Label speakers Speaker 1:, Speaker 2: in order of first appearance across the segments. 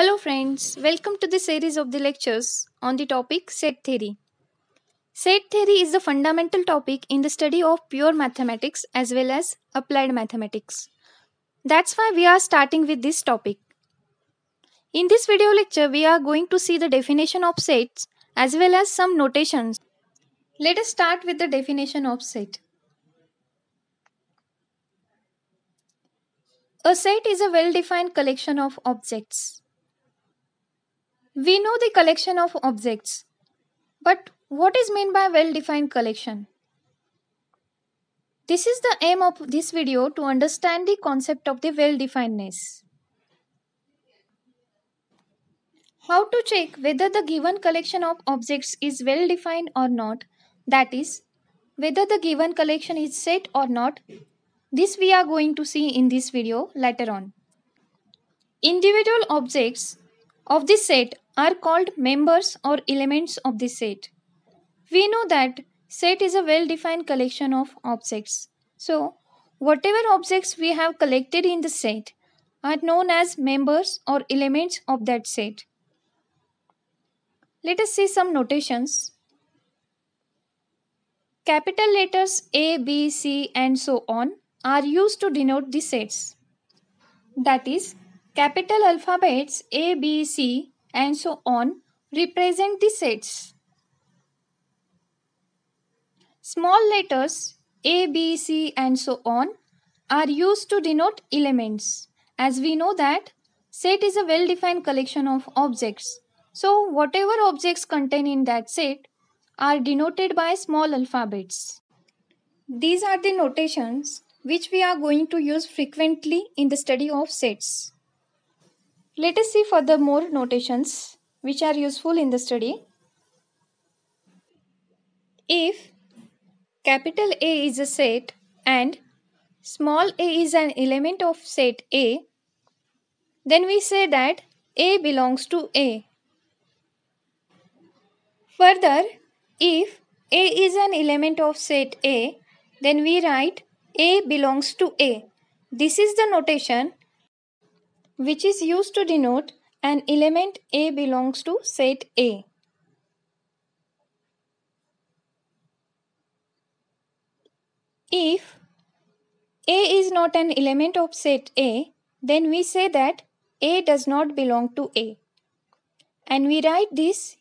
Speaker 1: Hello friends, welcome to the series of the lectures on the topic set theory. Set theory is the fundamental topic in the study of pure mathematics as well as applied mathematics. That's why we are starting with this topic. In this video lecture, we are going to see the definition of sets as well as some notations. Let us start with the definition of set. A set is a well-defined collection of objects we know the collection of objects, but what is meant by well defined collection? This is the aim of this video to understand the concept of the well definedness. How to check whether the given collection of objects is well defined or not, that is, whether the given collection is set or not, this we are going to see in this video later on. Individual objects of this set are called members or elements of the set. We know that set is a well-defined collection of objects. So, whatever objects we have collected in the set are known as members or elements of that set. Let us see some notations. Capital letters A, B, C and so on are used to denote the sets. That is, capital alphabets A, B, C and so on represent the sets. Small letters A, B, C and so on are used to denote elements. As we know that set is a well-defined collection of objects. So whatever objects contained in that set are denoted by small alphabets. These are the notations which we are going to use frequently in the study of sets. Let us see further more notations which are useful in the study. If capital A is a set and small a is an element of set A, then we say that A belongs to A. Further, if A is an element of set A, then we write A belongs to A. This is the notation which is used to denote an element A belongs to set A. If A is not an element of set A, then we say that A does not belong to A. And we write this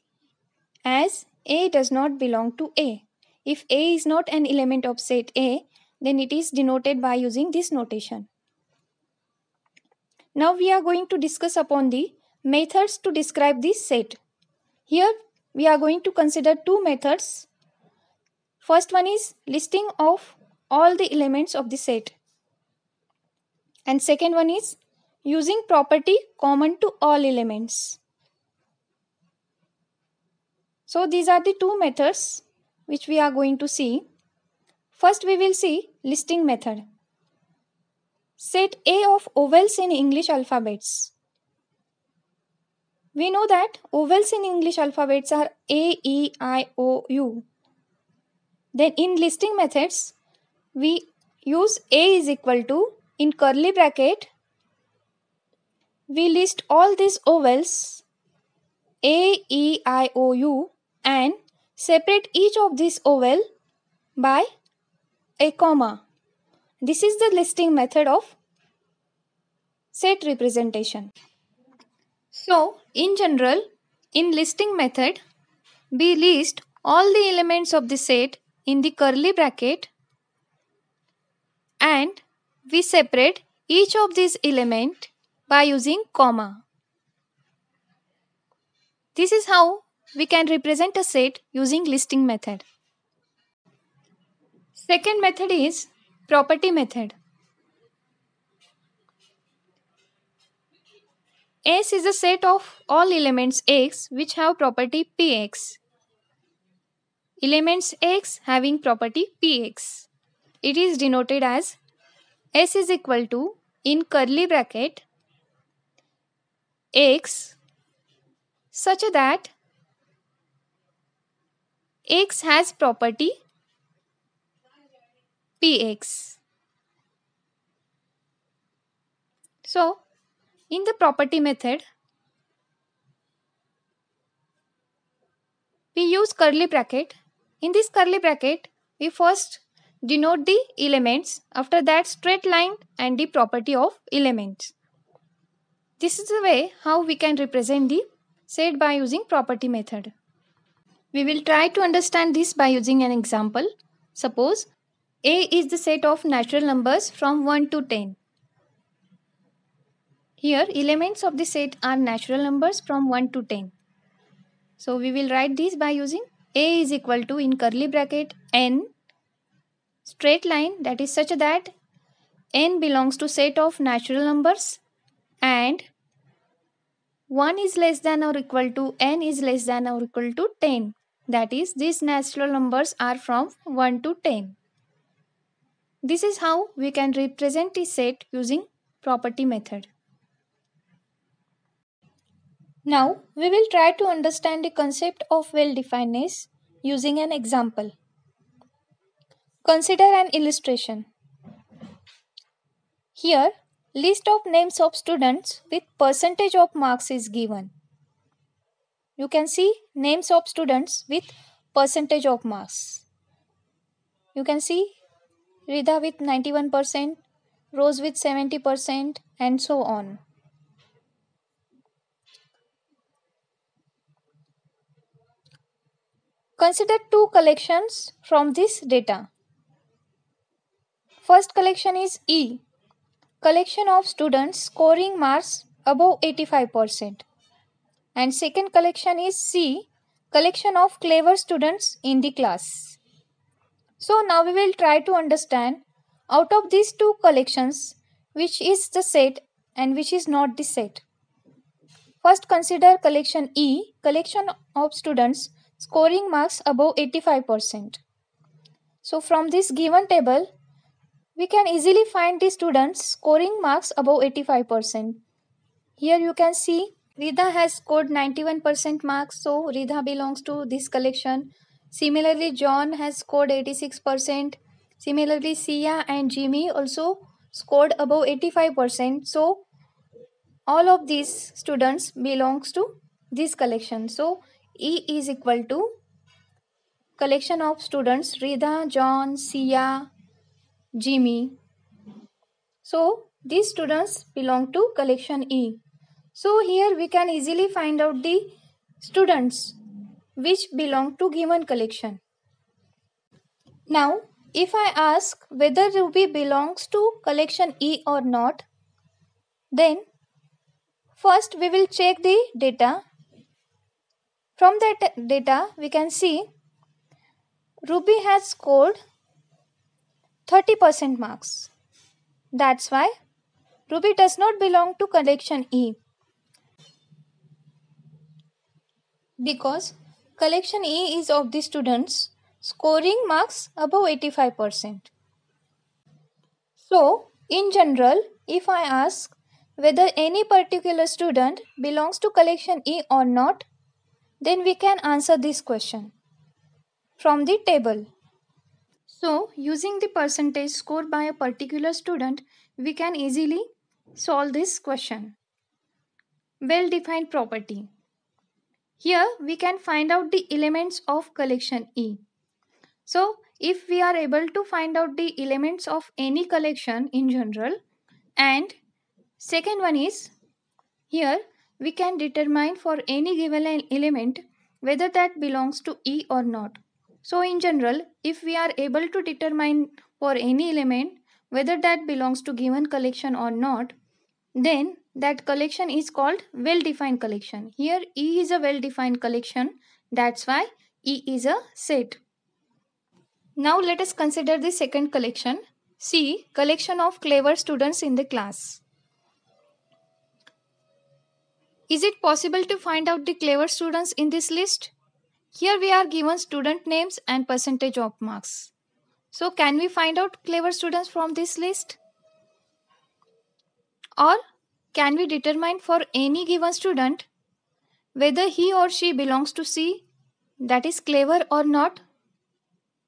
Speaker 1: as A does not belong to A. If A is not an element of set A, then it is denoted by using this notation. Now we are going to discuss upon the methods to describe this set. Here we are going to consider two methods. First one is listing of all the elements of the set. And second one is using property common to all elements. So these are the two methods which we are going to see. First we will see listing method. Set A of ovals in English alphabets. We know that ovals in English alphabets are A, E, I, O, U. Then in listing methods, we use A is equal to in curly bracket. We list all these ovals A, E, I, O, U and separate each of these oval by a comma. This is the listing method of set representation. So, in general, in listing method, we list all the elements of the set in the curly bracket and we separate each of these element by using comma. This is how we can represent a set using listing method. Second method is Property method S is a set of all elements X which have property Px. Elements X having property Px. It is denoted as S is equal to in curly bracket X such that X has property px. So, in the property method, we use curly bracket. In this curly bracket, we first denote the elements, after that straight line and the property of elements. This is the way how we can represent the set by using property method. We will try to understand this by using an example. Suppose a is the set of natural numbers from 1 to 10. Here elements of the set are natural numbers from 1 to 10. So we will write this by using A is equal to in curly bracket n straight line that is such that n belongs to set of natural numbers and 1 is less than or equal to n is less than or equal to 10. That is these natural numbers are from 1 to 10. This is how we can represent a set using property method. Now we will try to understand the concept of well-definedness using an example. Consider an illustration. Here, list of names of students with percentage of marks is given. You can see names of students with percentage of marks. You can see Rida with 91%, Rose with 70%, and so on. Consider two collections from this data. First collection is E, collection of students scoring marks above 85%. And second collection is C, collection of clever students in the class. So now we will try to understand out of these two collections which is the set and which is not the set. First consider collection E, collection of students scoring marks above 85%. So from this given table, we can easily find the students scoring marks above 85%. Here you can see Rida has scored 91% marks, so Rida belongs to this collection. Similarly, John has scored 86%. Similarly, Sia and Jimmy also scored above 85%. So, all of these students belongs to this collection. So, E is equal to collection of students Rida, John, Sia, Jimmy. So, these students belong to collection E. So, here we can easily find out the students which belong to given collection. Now, if I ask whether ruby belongs to collection E or not, then first we will check the data. From that data, we can see ruby has scored 30% marks. That's why ruby does not belong to collection E. Because collection A is of the students scoring marks above 85%. So, in general, if I ask whether any particular student belongs to collection E or not, then we can answer this question from the table. So, using the percentage score by a particular student, we can easily solve this question. Well-defined property. Here we can find out the elements of collection E. So if we are able to find out the elements of any collection in general and second one is here we can determine for any given element whether that belongs to E or not. So in general if we are able to determine for any element whether that belongs to given collection or not then that collection is called well-defined collection. Here E is a well-defined collection. That's why E is a set. Now let us consider the second collection. C. Collection of clever students in the class. Is it possible to find out the clever students in this list? Here we are given student names and percentage of marks. So can we find out clever students from this list? Or can we determine for any given student whether he or she belongs to C that is clever or not?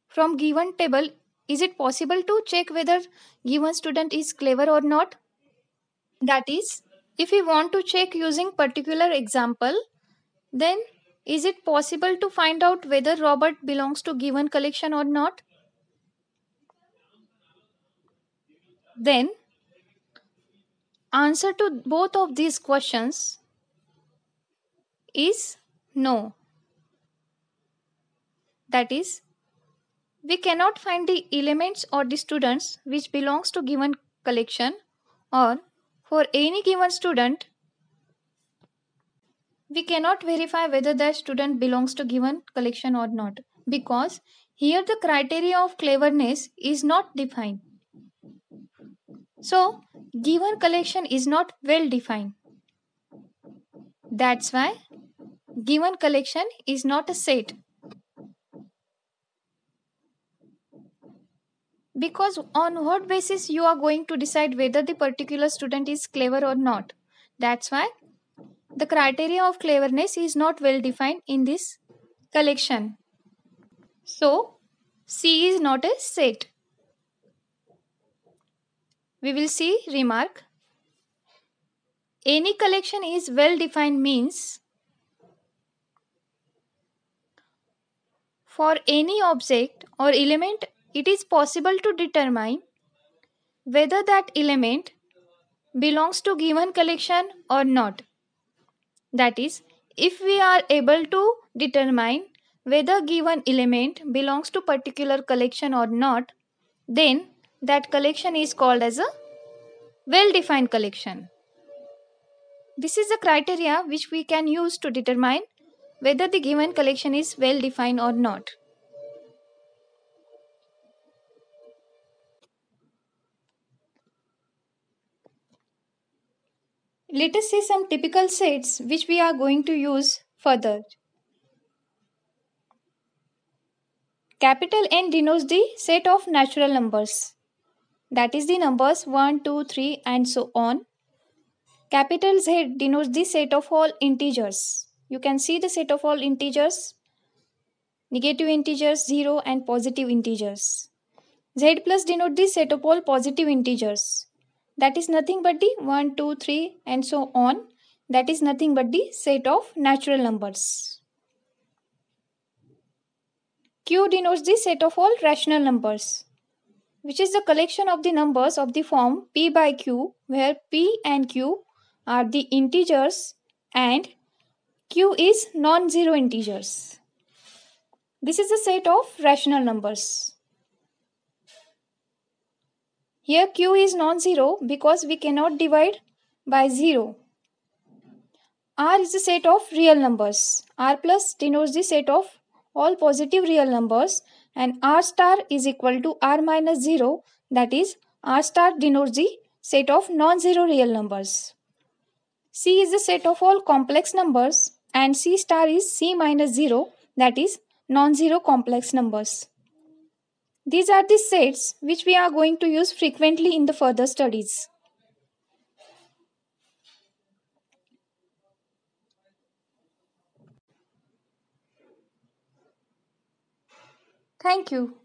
Speaker 1: From given table, is it possible to check whether given student is clever or not? That is, if we want to check using particular example, then is it possible to find out whether Robert belongs to given collection or not? Then answer to both of these questions is no. That is, we cannot find the elements or the students which belongs to given collection or for any given student, we cannot verify whether the student belongs to given collection or not because here the criteria of cleverness is not defined. So, given collection is not well defined. That's why given collection is not a set. Because on what basis you are going to decide whether the particular student is clever or not. That's why the criteria of cleverness is not well defined in this collection. So, C is not a set. We will see remark. Any collection is well defined means for any object or element it is possible to determine whether that element belongs to given collection or not. That is, if we are able to determine whether given element belongs to particular collection or not, then that collection is called as a well-defined collection. This is a criteria which we can use to determine whether the given collection is well-defined or not. Let us see some typical sets which we are going to use further. Capital N denotes the set of natural numbers. That is the numbers 1, 2, 3 and so on. Capital Z denotes the set of all integers. You can see the set of all integers, negative integers, 0 and positive integers. Z plus denotes the set of all positive integers. That is nothing but the 1, 2, 3 and so on. That is nothing but the set of natural numbers. Q denotes the set of all rational numbers which is the collection of the numbers of the form p by q where p and q are the integers and q is non-zero integers. This is the set of rational numbers. Here q is non-zero because we cannot divide by 0. R is the set of real numbers. R plus denotes the set of all positive real numbers and r star is equal to r minus 0 that is r star denotes the set of non-zero real numbers. C is the set of all complex numbers and C star is C minus 0 that is non-zero complex numbers. These are the sets which we are going to use frequently in the further studies. Thank you.